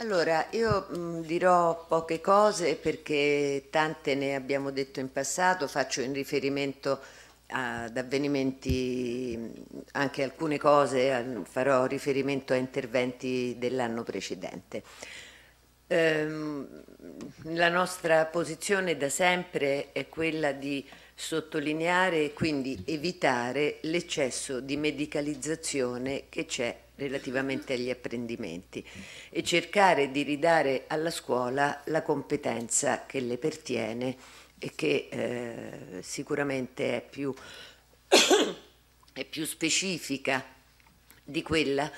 Allora, io mh, mm, dirò poche cose perché tante ne abbiamo detto in passato, faccio in riferimento ad avvenimenti, mm, anche alcune cose farò riferimento a interventi dell'anno precedente. Ehm, la nostra posizione da sempre è quella di sottolineare e quindi evitare l'eccesso di medicalizzazione che c'è relativamente agli apprendimenti e cercare di ridare alla scuola la competenza che le pertiene e che eh, sicuramente è più, è più specifica di quella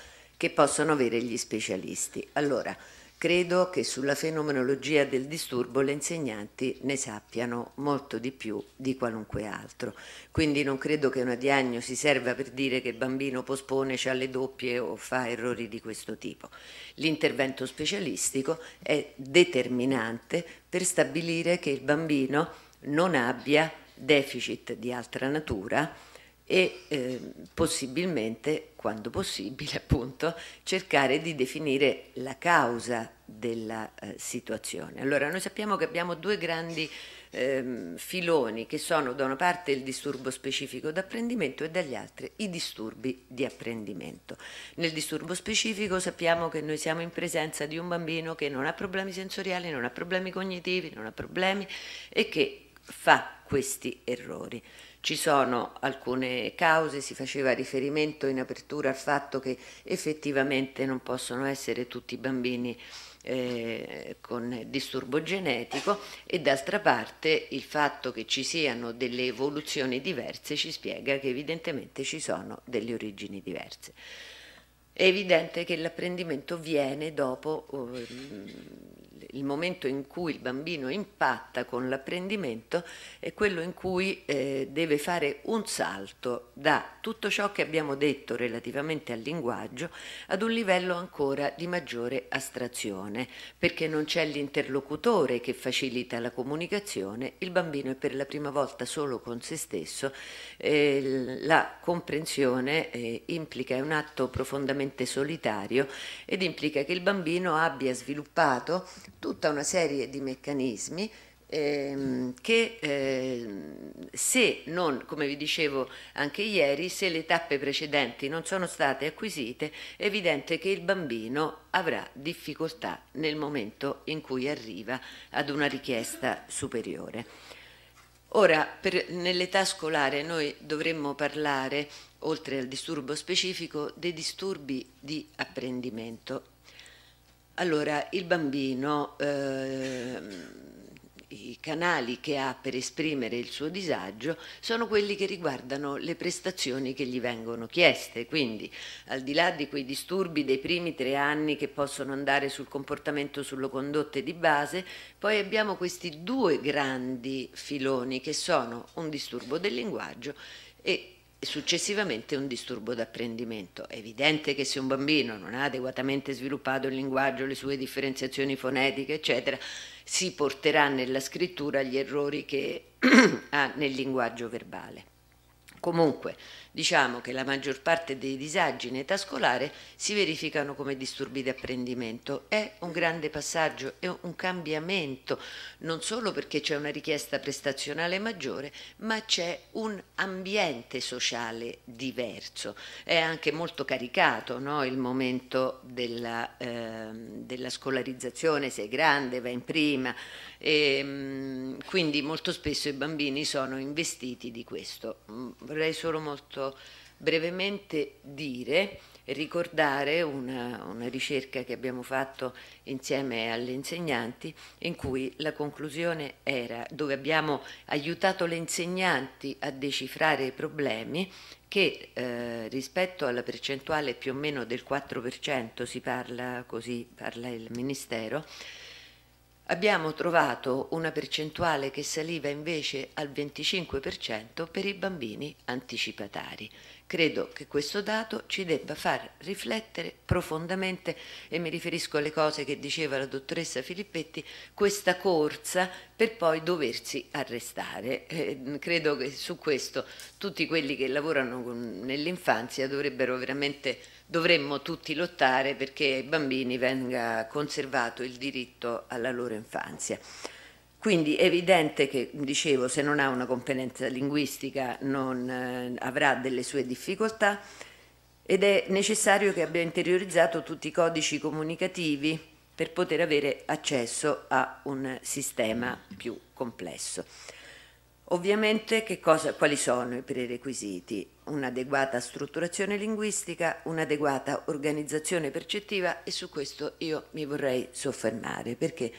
che possono avere gli specialisti. Allora, credo che sulla fenomenologia del disturbo le insegnanti ne sappiano molto di più di qualunque altro. Quindi non credo che una diagnosi serva per dire che il bambino pospone, ha le doppie o fa errori di questo tipo. L'intervento specialistico è determinante per stabilire che il bambino non abbia deficit di altra natura e eh, possibilmente, quando possibile appunto, cercare di definire la causa della eh, situazione. Allora, noi sappiamo che abbiamo due grandi eh, filoni che sono da una parte il disturbo specifico d'apprendimento e dagli altri i disturbi di apprendimento. Nel disturbo specifico sappiamo che noi siamo in presenza di un bambino che non ha problemi sensoriali, non ha problemi cognitivi, non ha problemi e che fa questi errori. Ci sono alcune cause, si faceva riferimento in apertura al fatto che effettivamente non possono essere tutti bambini eh, con disturbo genetico e d'altra parte il fatto che ci siano delle evoluzioni diverse ci spiega che evidentemente ci sono delle origini diverse. È evidente che l'apprendimento viene dopo ehm, il momento in cui il bambino impatta con l'apprendimento è quello in cui eh, deve fare un salto da tutto ciò che abbiamo detto relativamente al linguaggio ad un livello ancora di maggiore astrazione, perché non c'è l'interlocutore che facilita la comunicazione, il bambino è per la prima volta solo con se stesso, eh, la comprensione eh, implica un atto profondamente solitario ed implica che il bambino abbia sviluppato tutta una serie di meccanismi ehm, che ehm, se non, come vi dicevo anche ieri, se le tappe precedenti non sono state acquisite, è evidente che il bambino avrà difficoltà nel momento in cui arriva ad una richiesta superiore. Ora, nell'età scolare noi dovremmo parlare, oltre al disturbo specifico, dei disturbi di apprendimento allora, il bambino, eh, i canali che ha per esprimere il suo disagio sono quelli che riguardano le prestazioni che gli vengono chieste, quindi al di là di quei disturbi dei primi tre anni che possono andare sul comportamento, sulle condotte di base, poi abbiamo questi due grandi filoni che sono un disturbo del linguaggio e successivamente un disturbo d'apprendimento. È evidente che se un bambino non ha adeguatamente sviluppato il linguaggio, le sue differenziazioni fonetiche, eccetera, si porterà nella scrittura gli errori che ha nel linguaggio verbale. Comunque, Diciamo che la maggior parte dei disagi in età scolare si verificano come disturbi di apprendimento. È un grande passaggio, è un cambiamento, non solo perché c'è una richiesta prestazionale maggiore, ma c'è un ambiente sociale diverso. È anche molto caricato no? il momento della, eh, della scolarizzazione, sei grande va in prima, e, ehm, quindi molto spesso i bambini sono investiti di questo. Mm, vorrei solo molto voluto brevemente dire e ricordare una, una ricerca che abbiamo fatto insieme alle insegnanti in cui la conclusione era dove abbiamo aiutato le insegnanti a decifrare i problemi che eh, rispetto alla percentuale più o meno del 4% si parla così parla il Ministero Abbiamo trovato una percentuale che saliva invece al 25% per i bambini anticipatari. Credo che questo dato ci debba far riflettere profondamente e mi riferisco alle cose che diceva la dottoressa Filippetti, questa corsa per poi doversi arrestare. Eh, credo che su questo tutti quelli che lavorano nell'infanzia dovrebbero veramente dovremmo tutti lottare perché ai bambini venga conservato il diritto alla loro infanzia. Quindi è evidente che, dicevo, se non ha una competenza linguistica non eh, avrà delle sue difficoltà ed è necessario che abbia interiorizzato tutti i codici comunicativi per poter avere accesso a un sistema più complesso. Ovviamente cosa, quali sono i prerequisiti? Un'adeguata strutturazione linguistica, un'adeguata organizzazione percettiva e su questo io mi vorrei soffermare perché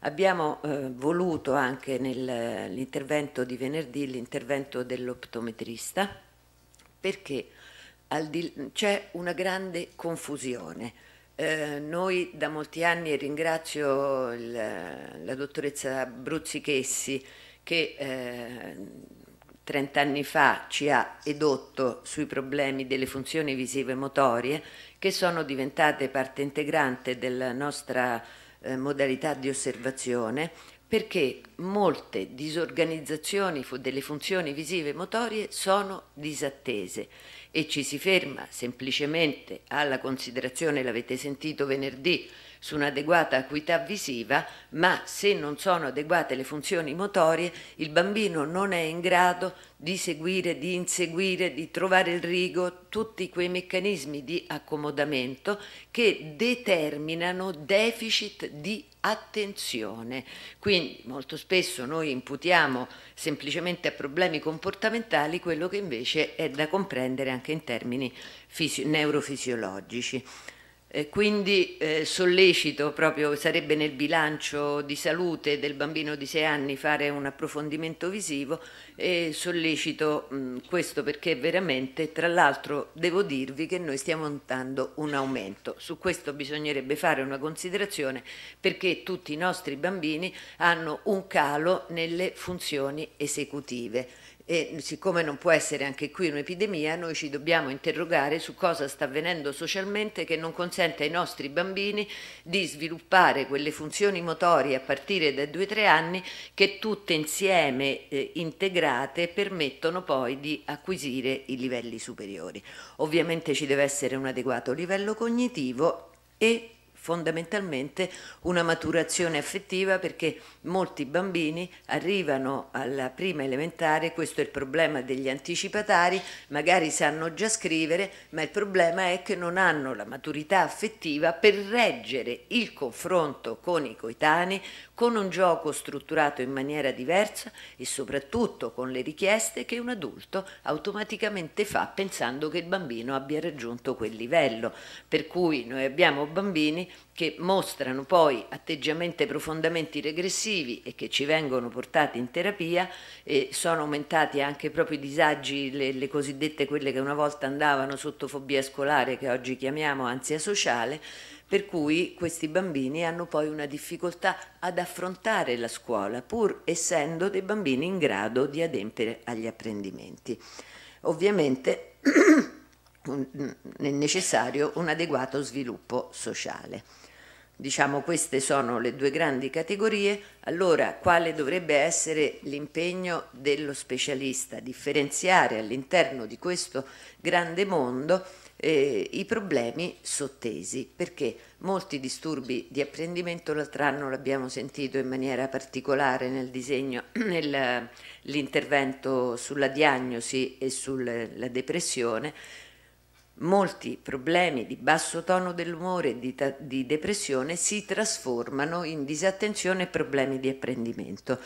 abbiamo eh, voluto anche nell'intervento di venerdì l'intervento dell'optometrista perché c'è una grande confusione. Eh, noi da molti anni ringrazio il, la dottoressa Bruzzichessi che eh, 30 anni fa ci ha edotto sui problemi delle funzioni visive motorie che sono diventate parte integrante della nostra eh, modalità di osservazione perché molte disorganizzazioni delle funzioni visive motorie sono disattese e ci si ferma semplicemente alla considerazione, l'avete sentito venerdì, su un'adeguata acuità visiva, ma se non sono adeguate le funzioni motorie, il bambino non è in grado di seguire, di inseguire, di trovare il rigo, tutti quei meccanismi di accomodamento che determinano deficit di attenzione. Quindi molto spesso noi imputiamo semplicemente a problemi comportamentali quello che invece è da comprendere anche in termini neurofisiologici. E eh, quindi eh, sollecito proprio, sarebbe nel bilancio di salute del bambino di 6 anni fare un approfondimento visivo e sollecito mh, mm, questo perché veramente, tra l'altro devo dirvi che noi stiamo notando un aumento, su questo bisognerebbe fare una considerazione perché tutti i nostri bambini hanno un calo nelle funzioni esecutive e siccome non può essere anche qui un'epidemia, noi ci dobbiamo interrogare su cosa sta avvenendo socialmente che non consente ai nostri bambini di sviluppare quelle funzioni motorie a partire dai 2-3 anni che tutte insieme eh, integrate permettono poi di acquisire i livelli superiori. Ovviamente ci deve essere un adeguato livello cognitivo e fondamentalmente una maturazione affettiva perché molti bambini arrivano alla prima elementare, questo è il problema degli anticipatari, magari sanno già scrivere, ma il problema è che non hanno la maturità affettiva per reggere il confronto con i coetanei, con un gioco strutturato in maniera diversa e soprattutto con le richieste che un adulto automaticamente fa pensando che il bambino abbia raggiunto quel livello. Per cui noi abbiamo bambini che mostrano poi atteggiamenti profondamente regressivi e che ci vengono portati in terapia e sono aumentati anche proprio i disagi, le, le cosiddette quelle che una volta andavano sotto fobia scolare, che oggi chiamiamo ansia sociale, per cui questi bambini hanno poi una difficoltà ad affrontare la scuola, pur essendo dei bambini in grado di adempiere agli apprendimenti. Ovviamente è necessario un adeguato sviluppo sociale. Diciamo queste sono le due grandi categorie, allora quale dovrebbe essere l'impegno dello specialista? Differenziare all'interno di questo grande mondo eh, i problemi sottesi, perché molti disturbi di apprendimento, l'altro anno l'abbiamo sentito in maniera particolare nel disegno, nell'intervento sulla diagnosi e sulla depressione, molti problemi di basso tono dell'umore e di, di depressione si trasformano in disattenzione e problemi di apprendimento.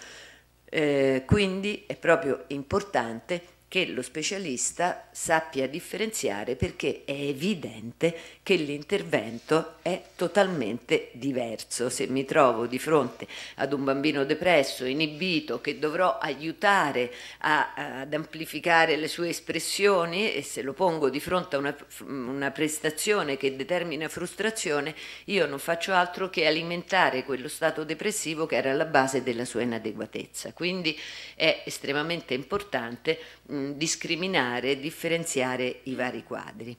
Eh, quindi è proprio importante che lo specialista sappia differenziare perché è evidente che l'intervento è totalmente diverso. Se mi trovo di fronte ad un bambino depresso, inibito, che dovrò aiutare a, ad amplificare le sue espressioni e se lo pongo di fronte a una, una prestazione che determina frustrazione, io non faccio altro che alimentare quello stato depressivo che era alla base della sua inadeguatezza. Quindi è estremamente importante mh, Mm, discriminare e differenziare i vari quadri.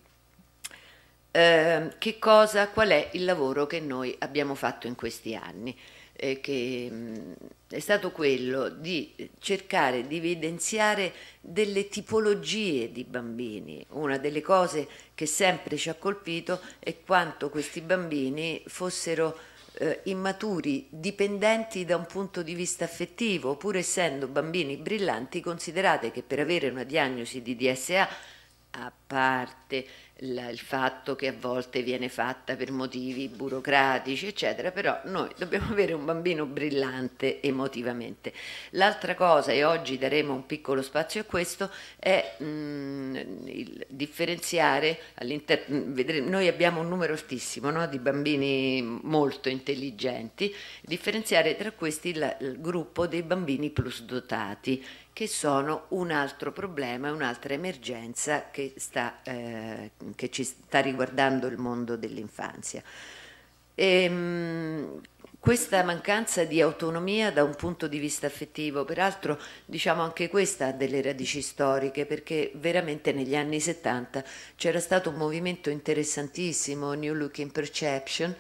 Eh, che cosa, qual è il lavoro che noi abbiamo fatto in questi anni? Eh, che mh, mm, è stato quello di cercare di evidenziare delle tipologie di bambini. Una delle cose che sempre ci ha colpito è quanto questi bambini fossero eh, immaturi, dipendenti da un punto di vista affettivo, pur essendo bambini brillanti, considerate che per avere una diagnosi di DSA, a parte la, il fatto che a volte viene fatta per motivi burocratici, eccetera, però noi dobbiamo avere un bambino brillante emotivamente. L'altra cosa, e oggi daremo un piccolo spazio a questo, è mh, mm, il differenziare all'interno, mm, noi abbiamo un numero altissimo no, di bambini molto intelligenti, differenziare tra questi la, il gruppo dei bambini plus dotati che sono un altro problema, un'altra emergenza che, sta, eh, che, ci sta riguardando il mondo dell'infanzia. Ehm, questa mancanza di autonomia da un punto di vista affettivo, peraltro diciamo anche questa ha delle radici storiche, perché veramente negli anni 70 c'era stato un movimento interessantissimo, New Looking Perception,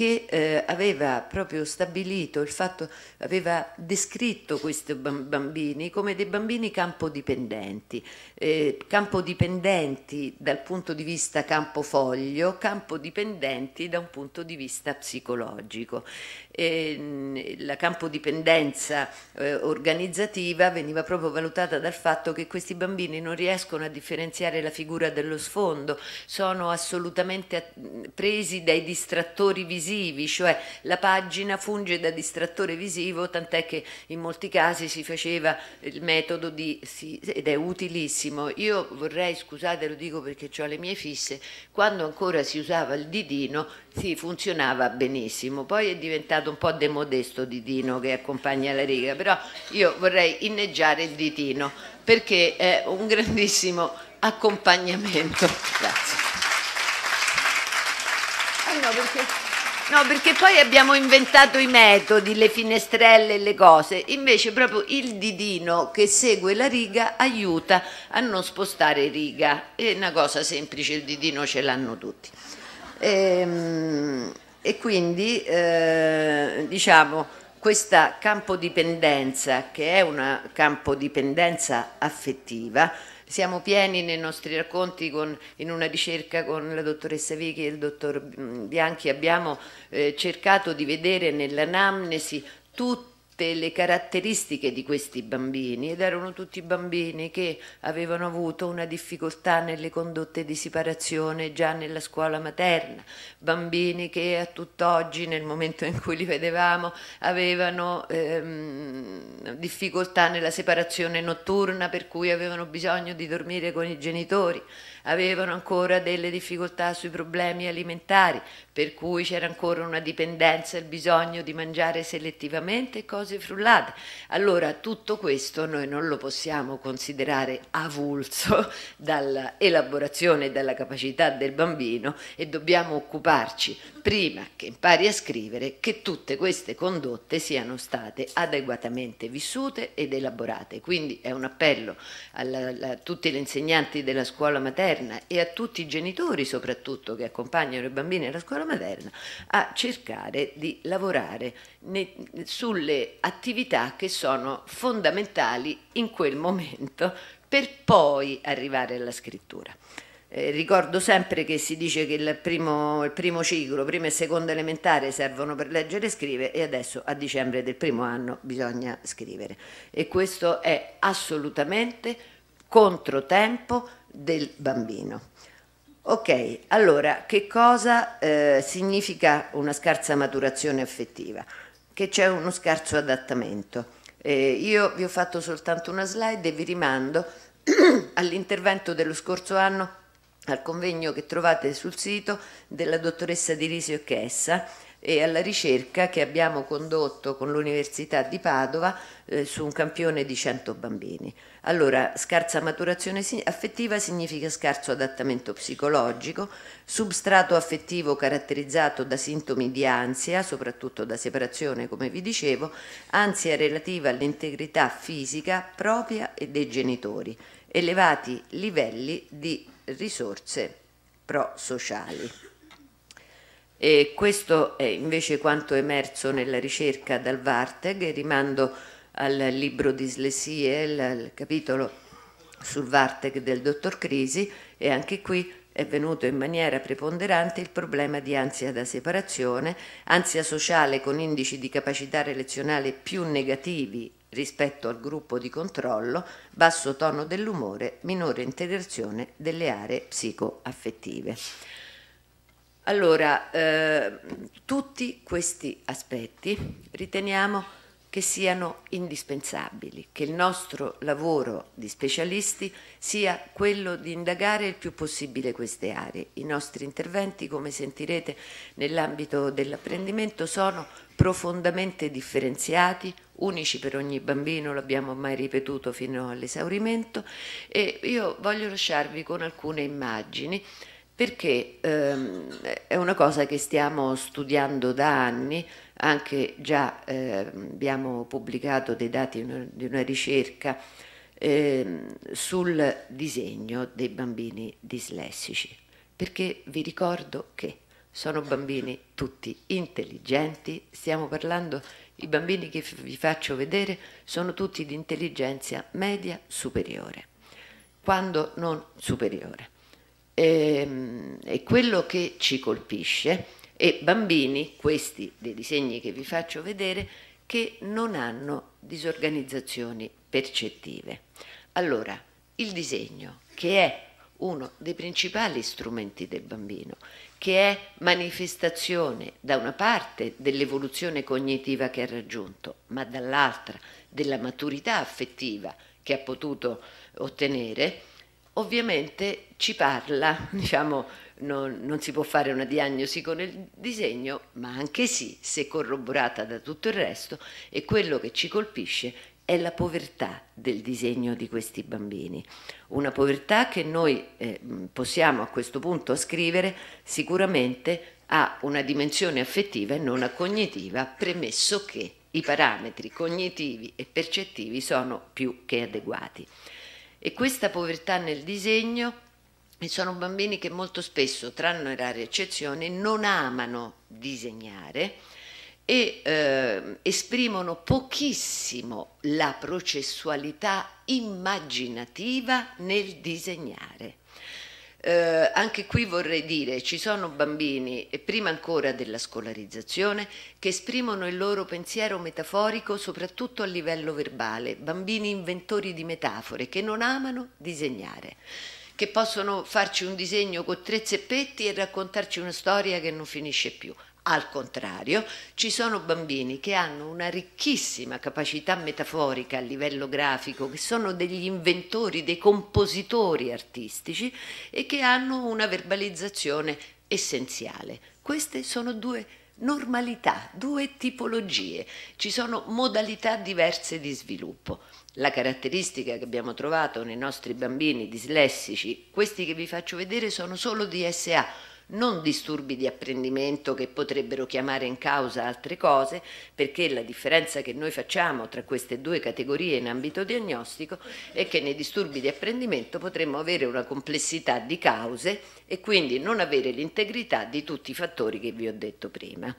che eh, aveva proprio stabilito il fatto, aveva descritto questi bambini come dei bambini campodipendenti, eh, campodipendenti dal punto di vista campofoglio, campodipendenti da un punto di vista psicologico. Mm, la campodipendenza eh, organizzativa veniva proprio valutata dal fatto che questi bambini non riescono a differenziare la figura dello sfondo, sono assolutamente mm, presi dai distrattori visivi, cioè la pagina funge da distrattore visivo, tant'è che in molti casi si faceva il metodo di, sì, ed è utilissimo. Io vorrei, scusate lo dico perché ho le mie fisse, quando ancora si usava il didino si funzionava benissimo, poi è diventato un po' demodesto Ditino che accompagna la riga, però io vorrei inneggiare il ditino perché è un grandissimo accompagnamento. Grazie. Eh no, perché, no, perché poi abbiamo inventato i metodi, le finestrelle, e le cose. Invece proprio il didino che segue la riga aiuta a non spostare riga. È una cosa semplice, il didino ce l'hanno tutti. Ehm, e quindi eh, diciamo questa campodipendenza che è una campodipendenza affettiva siamo pieni nei nostri racconti con, in una ricerca con la dottoressa Vichi e il dottor mm, Bianchi abbiamo eh, cercato di vedere nell'anamnesi tutti tutte le caratteristiche di questi bambini ed erano tutti bambini che avevano avuto una difficoltà nelle condotte di separazione già nella scuola materna, bambini che a tutt'oggi nel momento in cui li vedevamo avevano ehm, difficoltà nella separazione notturna per cui avevano bisogno di dormire con i genitori, avevano ancora delle difficoltà sui problemi alimentari, per cui c'era ancora una dipendenza e il bisogno di mangiare selettivamente cose frullate. Allora tutto questo noi non lo possiamo considerare avulso dall'elaborazione e dalla capacità del bambino e dobbiamo occuparci prima che impari a scrivere che tutte queste condotte siano state adeguatamente vissute ed elaborate. Quindi è un appello a tutti gli insegnanti della scuola materna materna e a tutti i genitori soprattutto che accompagnano i bambini alla scuola materna a cercare di lavorare ne, sulle attività che sono fondamentali in quel momento per poi arrivare alla scrittura. Eh, ricordo sempre che si dice che il primo, il primo ciclo, prima e seconda elementare servono per leggere e scrivere e adesso a dicembre del primo anno bisogna scrivere. E questo è assolutamente controtempo del bambino. Ok, allora che cosa eh, significa una scarsa maturazione affettiva? Che c'è uno scarso adattamento. Eh, io vi ho fatto soltanto una slide e vi rimando all'intervento dello scorso anno al convegno che trovate sul sito della dottoressa Di Risio Chessa e alla ricerca che abbiamo condotto con l'Università di Padova eh, su un campione di 100 bambini. Allora, scarsa maturazione affettiva significa scarso adattamento psicologico, substrato affettivo caratterizzato da sintomi di ansia, soprattutto da separazione, come vi dicevo, ansia relativa all'integrità fisica propria e dei genitori, elevati livelli di risorse pro-sociali. E questo è invece quanto emerso nella ricerca dal Varteg, rimando al libro Dislessie, al capitolo sul Varteg del dottor Crisi e anche qui è venuto in maniera preponderante il problema di ansia da separazione, ansia sociale con indici di capacità relazionale più negativi rispetto al gruppo di controllo, basso tono dell'umore, minore integrazione delle aree psicoaffettive. Allora, eh, tutti questi aspetti riteniamo che siano indispensabili, che il nostro lavoro di specialisti sia quello di indagare il più possibile queste aree. I nostri interventi, come sentirete nell'ambito dell'apprendimento, sono profondamente differenziati, unici per ogni bambino, l'abbiamo mai ripetuto fino all'esaurimento e io voglio lasciarvi con alcune immagini perché ehm, è una cosa che stiamo studiando da anni, anche già eh, abbiamo pubblicato dei dati di una ricerca eh, sul disegno dei bambini dislessici, perché vi ricordo che sono bambini tutti intelligenti, stiamo parlando, i bambini che vi faccio vedere sono tutti di intelligenza media superiore, quando non superiore. E, ehm, e quello che ci colpisce è bambini, questi dei disegni che vi faccio vedere, che non hanno disorganizzazioni percettive. Allora, il disegno, che è uno dei principali strumenti del bambino, che è manifestazione da una parte dell'evoluzione cognitiva che ha raggiunto, ma dall'altra della maturità affettiva che ha potuto ottenere, ovviamente ci parla, diciamo, non, non, si può fare una diagnosi con il disegno, ma anche sì, se corroborata da tutto il resto, e quello che ci colpisce è la povertà del disegno di questi bambini, una povertà che noi eh, possiamo a questo punto ascrivere sicuramente ha una dimensione affettiva e non a cognitiva, premesso che i parametri cognitivi e percettivi sono più che adeguati. E questa povertà nel disegno e sono bambini che molto spesso, tranne rare eccezioni, non amano disegnare e eh, esprimono pochissimo la processualità immaginativa nel disegnare. Eh, anche qui vorrei dire, ci sono bambini, e prima ancora della scolarizzazione, che esprimono il loro pensiero metaforico soprattutto a livello verbale, bambini inventori di metafore che non amano disegnare che possono farci un disegno con tre zeppetti e raccontarci una storia che non finisce più. Al contrario, ci sono bambini che hanno una ricchissima capacità metaforica a livello grafico, che sono degli inventori, dei compositori artistici e che hanno una verbalizzazione essenziale. Queste sono due normalità, due tipologie, ci sono modalità diverse di sviluppo. La caratteristica che abbiamo trovato nei nostri bambini dislessici, questi che vi faccio vedere sono solo di SA, non disturbi di apprendimento che potrebbero chiamare in causa altre cose, perché la differenza che noi facciamo tra queste due categorie in ambito diagnostico è che nei disturbi di apprendimento potremmo avere una complessità di cause e quindi non avere l'integrità di tutti i fattori che vi ho detto prima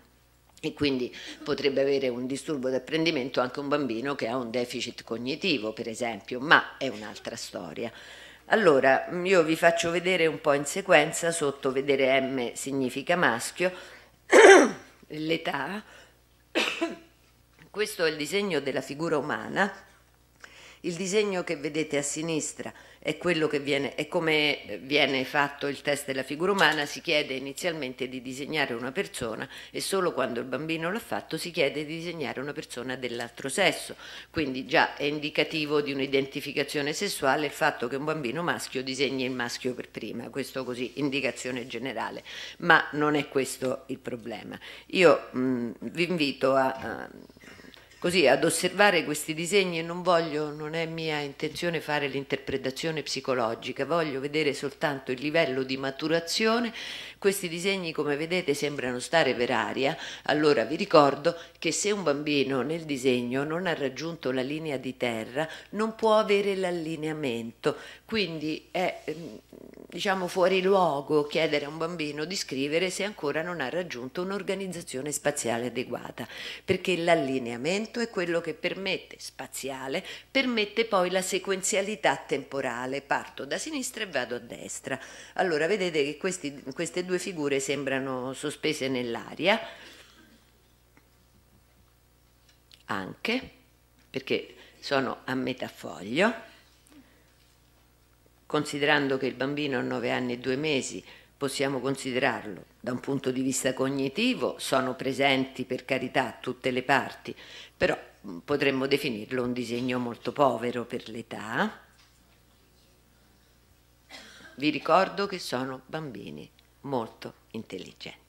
e quindi potrebbe avere un disturbo d'apprendimento anche un bambino che ha un deficit cognitivo, per esempio, ma è un'altra storia. Allora, mm, io vi faccio vedere un po' in sequenza, sotto vedere M significa maschio, l'età. Questo è il disegno della figura umana il disegno che vedete a sinistra è, viene, è come viene fatto il test della figura umana, si chiede inizialmente di disegnare una persona e solo quando il bambino l'ha fatto si chiede di disegnare una persona dell'altro sesso, quindi già è indicativo di un'identificazione sessuale il fatto che un bambino maschio disegni il maschio per prima, questo così indicazione generale, ma non è questo il problema. Io mh, vi invito a, a così ad osservare questi disegni non voglio, non è mia intenzione fare l'interpretazione psicologica, voglio vedere soltanto il livello di maturazione questi disegni, come vedete, sembrano stare per aria, allora vi ricordo che se un bambino nel disegno non ha raggiunto la linea di terra, non può avere l'allineamento, quindi è mm, diciamo fuori luogo chiedere a un bambino di scrivere se ancora non ha raggiunto un'organizzazione spaziale adeguata, perché l'allineamento è quello che permette spaziale, permette poi la sequenzialità temporale, parto da sinistra e vado a destra. Allora vedete che questi, queste due due figure sembrano sospese nell'aria, anche perché sono a metà foglio, considerando che il bambino ha 9 anni e 2 mesi, possiamo considerarlo da un punto di vista cognitivo, sono presenti per carità tutte le parti, però mm, potremmo definirlo un disegno molto povero per l'età. Vi ricordo che sono bambini molto intelligenti.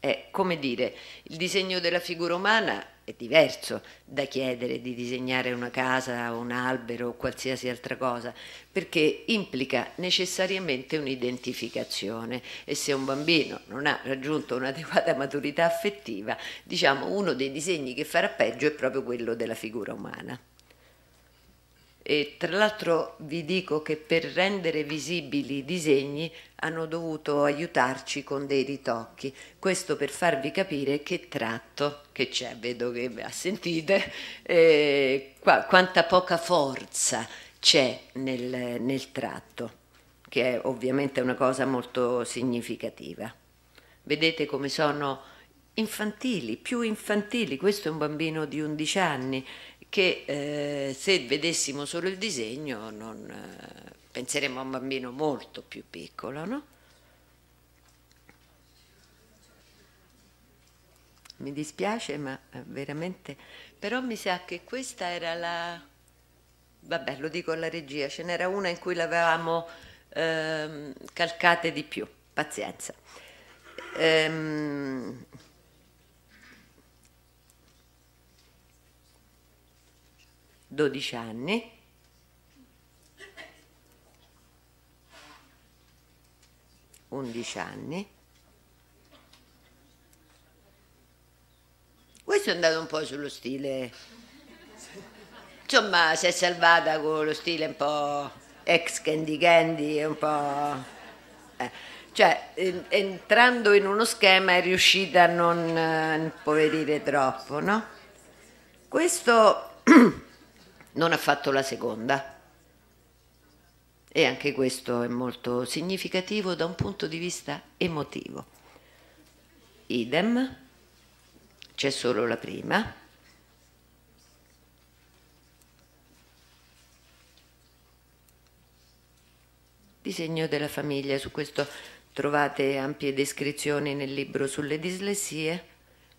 È come dire, il disegno della figura umana è diverso da chiedere di disegnare una casa, un albero o qualsiasi altra cosa, perché implica necessariamente un'identificazione e se un bambino non ha raggiunto un'adeguata maturità affettiva, diciamo uno dei disegni che farà peggio è proprio quello della figura umana. E tra l'altro vi dico che per rendere visibili i disegni hanno dovuto aiutarci con dei ritocchi, questo per farvi capire che tratto che c'è, vedo che sentite, eh, qua, quanta poca forza c'è nel, nel tratto, che è ovviamente una cosa molto significativa. Vedete come sono infantili, più infantili, questo è un bambino di 11 anni, che eh, se vedessimo solo il disegno non, eh, penseremmo a un bambino molto più piccolo, no? Mi dispiace, ma veramente... Però mi sa che questa era la... Vabbè, lo dico alla regia, ce n'era una in cui l'avevamo ehm, calcate di più, pazienza. Ehm... 12 anni. Undici anni. Questo è andato un po' sullo stile. Insomma, si è salvata con lo stile un po' ex Candy Candy un po'. Eh. Cioè, entrando in uno schema è riuscita a non eh, impoverire troppo, no? Questo non ha fatto la seconda. E anche questo è molto significativo da un punto di vista emotivo. Idem, c'è solo la prima. Disegno della famiglia, su questo trovate ampie descrizioni nel libro sulle dislessie.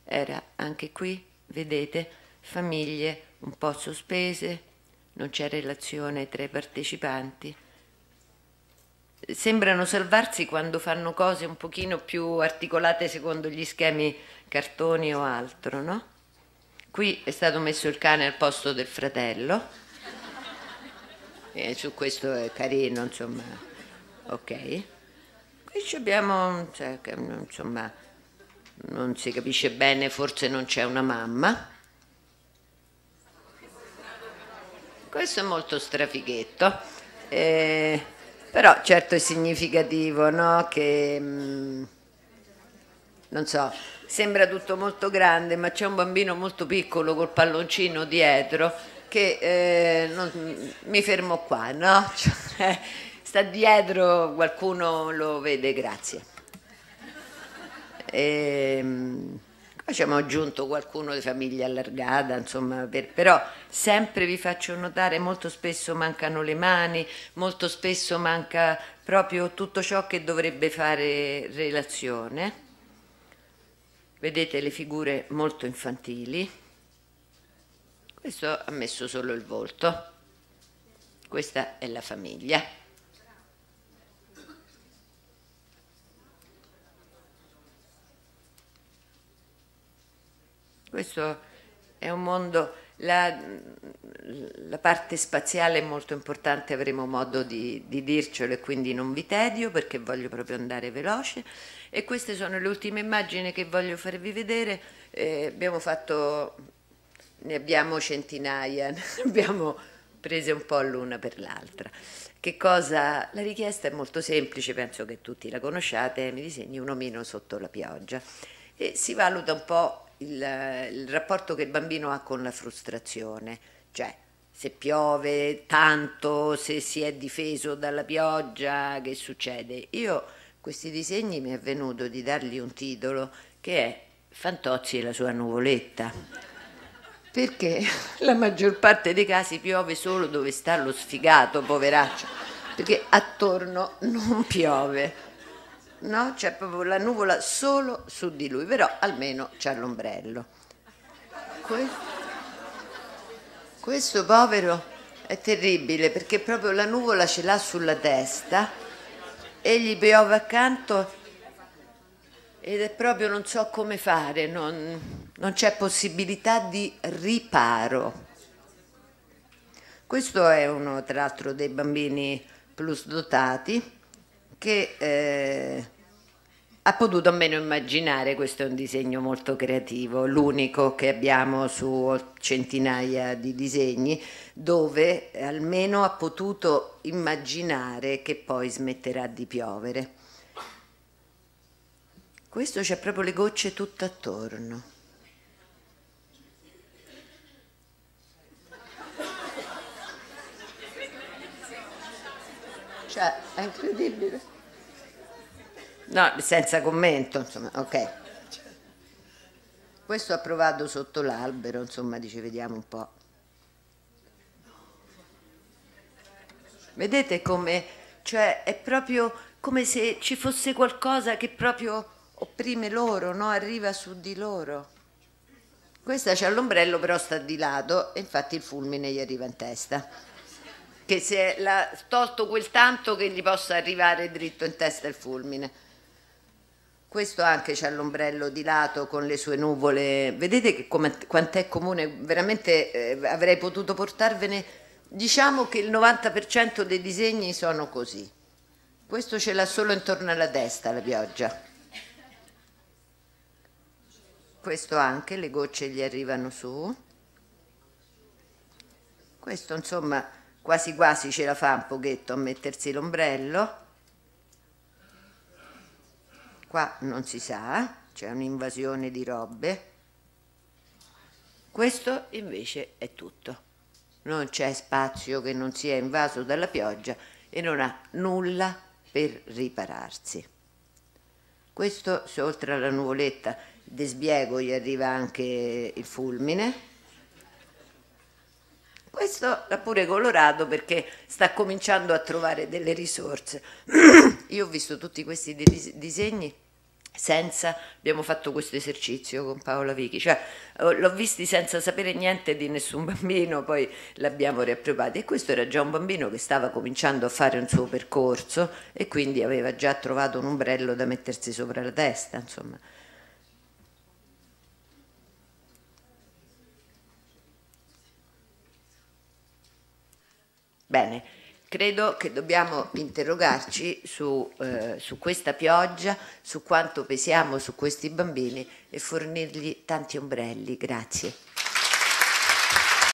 Era anche qui, vedete, famiglie un po' sospese, non c'è relazione tra i partecipanti. Sembrano salvarsi quando fanno cose un pochino più articolate secondo gli schemi cartoni o altro, no? Qui è stato messo il cane al posto del fratello. E eh, su questo è carino, insomma. Ok. Qui abbiamo, cioè, insomma, non si capisce bene, forse non c'è una mamma. Questo è molto strafighetto, eh, però certo è significativo, no? Che, mh, mm, non so, sembra tutto molto grande, ma c'è un bambino molto piccolo col palloncino dietro che eh, non, mi fermo qua, no? Cioè, sta dietro, qualcuno lo vede, grazie. E, ehm, mh, abbiamo aggiunto qualcuno di famiglia allargata, insomma, per, però sempre vi faccio notare, molto spesso mancano le mani, molto spesso manca proprio tutto ciò che dovrebbe fare relazione. Vedete le figure molto infantili. Questo ha messo solo il volto. Questa è la famiglia. Questo è un mondo, la, la, parte spaziale è molto importante, avremo modo di, di dircelo e quindi non vi tedio perché voglio proprio andare veloce. E queste sono le ultime immagini che voglio farvi vedere. Eh, abbiamo fatto, ne abbiamo centinaia, ne abbiamo prese un po' l'una per l'altra. Che cosa? La richiesta è molto semplice, penso che tutti la conosciate, mi disegni un omino sotto la pioggia. E si valuta un po' il, il rapporto che il bambino ha con la frustrazione, cioè se piove tanto, se si è difeso dalla pioggia, che succede? Io questi disegni mi è venuto di dargli un titolo che è Fantozzi e la sua nuvoletta. Perché la maggior parte dei casi piove solo dove sta lo sfigato, poveraccio, perché attorno non piove no? C'è proprio la nuvola solo su di lui, però almeno c'è l'ombrello. Questo, questo povero è terribile perché proprio la nuvola ce l'ha sulla testa e gli piove accanto ed è proprio non so come fare, non, non c'è possibilità di riparo. Questo è uno tra l'altro dei bambini plus dotati che eh, ha potuto almeno immaginare, questo è un disegno molto creativo, l'unico che abbiamo su centinaia di disegni, dove almeno ha potuto immaginare che poi smetterà di piovere. Questo c'è proprio le gocce tutto attorno. Cioè, è incredibile. No, senza commento, insomma, ok. Questo approvato sotto l'albero, insomma, dice, vediamo un po'. Vedete come, cioè, è proprio come se ci fosse qualcosa che proprio opprime loro, no? Arriva su di loro. Questa c'ha l'ombrello però sta di lato e infatti il fulmine gli arriva in testa che se l'ha tolto quel tanto che gli possa arrivare dritto in testa il fulmine. Questo anche c'è l'ombrello di lato con le sue nuvole. Vedete quanto è comune, veramente eh, avrei potuto portarvene. Diciamo che il 90% dei disegni sono così. Questo ce l'ha solo intorno alla testa la pioggia. Questo anche, le gocce gli arrivano su. Questo insomma quasi quasi ce la fa un pochetto a mettersi l'ombrello. Qua non si sa, eh? c'è un'invasione di robe. Questo invece è tutto. Non c'è spazio che non sia invaso dalla pioggia e non ha nulla per ripararsi. Questo, se oltre alla nuvoletta di sbiego gli arriva anche il fulmine, questo l'ha pure colorato perché sta cominciando a trovare delle risorse. Io ho visto tutti questi disegni senza, abbiamo fatto questo esercizio con Paola Vichi, cioè l'ho visti senza sapere niente di nessun bambino, poi l'abbiamo riappropriato e questo era già un bambino che stava cominciando a fare un suo percorso e quindi aveva già trovato un ombrello da mettersi sopra la testa, insomma. Bene, credo che dobbiamo interrogarci su, eh, su questa pioggia, su quanto pesiamo su questi bambini e fornirgli tanti ombrelli. Grazie.